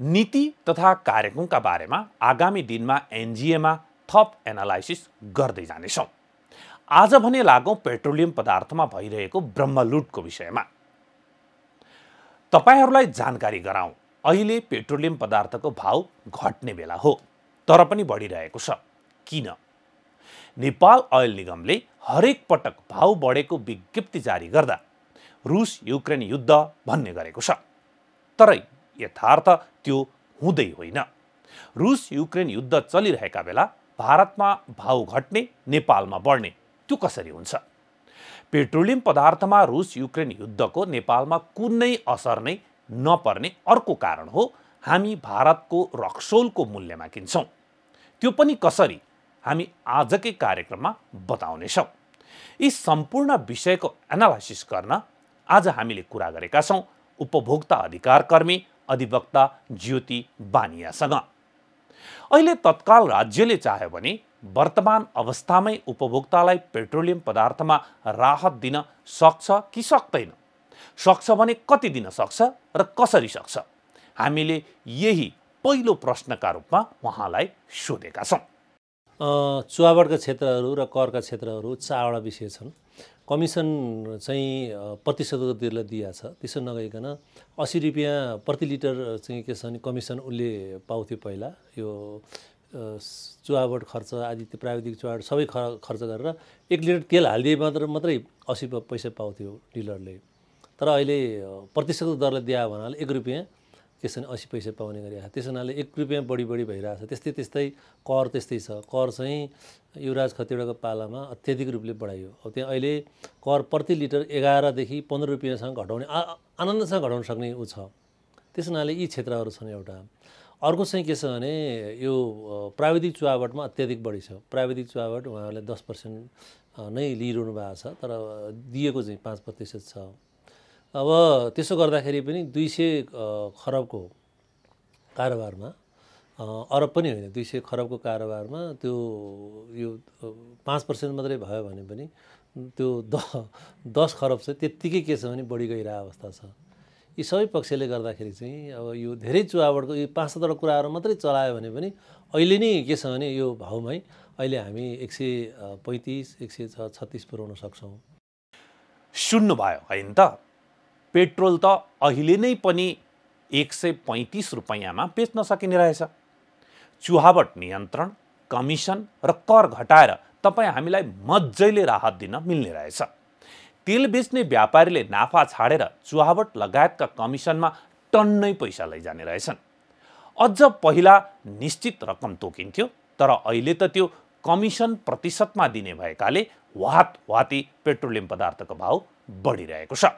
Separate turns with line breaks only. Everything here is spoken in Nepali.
नीति तथा कार्यक्रमका बारेमा आगामी दिनमा एनजिएमा थप एनालाइसिस गर्दै जानेछौँ आज भने लागौँ पेट्रोलियम पदार्थमा भइरहेको ब्रह्मलुटको विषयमा तपाईँहरूलाई जानकारी गराउँ अहिले पेट्रोलियम पदार्थको भाव घट्ने बेला हो तर पनि बढिरहेको छ किन नेपाल अयल निगमले हरेक पटक भाव बढेको विज्ञप्ति जारी गर्दा रुस युक्रेन युद्ध भन्ने गरेको छ तरै यथार्थ त्यो हुँदै होइन रुस युक्रेन युद्ध चलिरहेका बेला भारतमा भाउ घट्ने नेपालमा बढ्ने त्यो कसरी हुन्छ पेट्रोलियम पदार्थमा रुस युक्रेन युद्धको नेपालमा कुनै असर नै नपर्ने अर्को कारण हो हामी भारतको रक्सोलको मूल्यमा किन्छौँ त्यो पनि कसरी हामी आजकै कार्यक्रममा बताउनेछौँ यी सम्पूर्ण विषयको एनालाइसिस गर्न आज हामीले कुरा गरेका छौँ उपभोक्ता अधिकार कर्मी अधिवक्ता ज्योति बानियासँग अहिले तत्काल राज्यले चाह्यो भने वर्तमान अवस्थामै उपभोक्तालाई पेट्रोलियम पदार्थमा राहत दिन सक्छ कि सक्दैन सक्छ भने कति दिन सक्छ र कसरी सक्छ हामीले यही पहिलो प्रश्नका रूपमा उहाँलाई सोधेका छौँ
चुवाबडका क्षेत्रहरू र करका क्षेत्रहरू चारवटा विषय छन् कमिसन चाहिँ प्रतिशतगतिहरूलाई छ त्यसो नगइकन असी रुपियाँ प्रति लिटर चाहिँ के छ भने कमिसन उसले पाउँथ्यो पहिला यो चुहावट खर्च आदि त्यो प्राविधिक चुहावट सबै ख खर्च गरेर एक लिटर तेल हालिदिए मात्र मात्रै असी पैसा पाउँथ्यो डिलरले तर अहिले प्रतिशत दरले दिए भन्नाले एक रुपियाँ त्यसरी असी पैसा पाउने गरिरहेको छ त्यस हुनाले एक रुपियाँ बढी बढी भइरहेको छ त्यस्तै त्यस्तै कर त्यस्तै छ कर चाहिँ युवराज खतिवडाको पालामा अत्याधिक रूपले बढाइयो अब त्यहाँ अहिले कर प्रति लिटर एघारदेखि पन्ध्र रुपियाँसँग घटाउने आनन्दसँग घटाउन सक्ने ऊ छ त्यस हुनाले यी क्षेत्रहरू छन् एउटा अर्को चाहिँ के छ भने यो प्राविधिक चुहावटमा अत्याधिक बढी छ प्राविधिक चुहावट उहाँहरूले दस पर्सेन्ट नै लिइरहनु भएको छ तर दिएको चाहिँ पाँच प्रतिशत छ अब त्यसो गर्दाखेरि पनि दुई सय खरबको कारोबारमा अरब पनि होइन दुई सय खरबको कारोबारमा त्यो यो पाँच पर्सेन्ट मात्रै भयो भने पनि त्यो द दस खरब चाहिँ त्यत्तिकै के छ भने बढी गइरहेको अवस्था छ यी सबै पक्षले गर्दाखेरि चाहिँ अब यो धेरै चुहावटको यो पाँच सातवटा कुराहरू मात्रै चलायो भने पनि अहिले नै के छ भने यो भाउमै अहिले हामी एक सय पैँतिस एक सय छ छत्तिस पुऱ्याउन सक्छौँ सुन्नुभयो होइन त पेट्रोल त अहिले नै पनि एक सय
पैँतिस रुपैयाँमा बेच्न सकिने रहेछ चुहावट नियन्त्रण कमिसन र कर घटाएर तपाईँ हामीलाई मजैले राहत दिन मिल्ने रहेछ तेल बेच्ने व्यापारीले नाफा छाडेर चुहावट लगायतका कमिसनमा टन्नै पैसा लैजाने रहेछन् अझ पहिला निश्चित रकम तोकिन्थ्यो तर अहिले त त्यो कमिसन प्रतिशतमा दिने भएकाले वात वाती पेट्रोलियम पदार्थको भाव बढिरहेको छ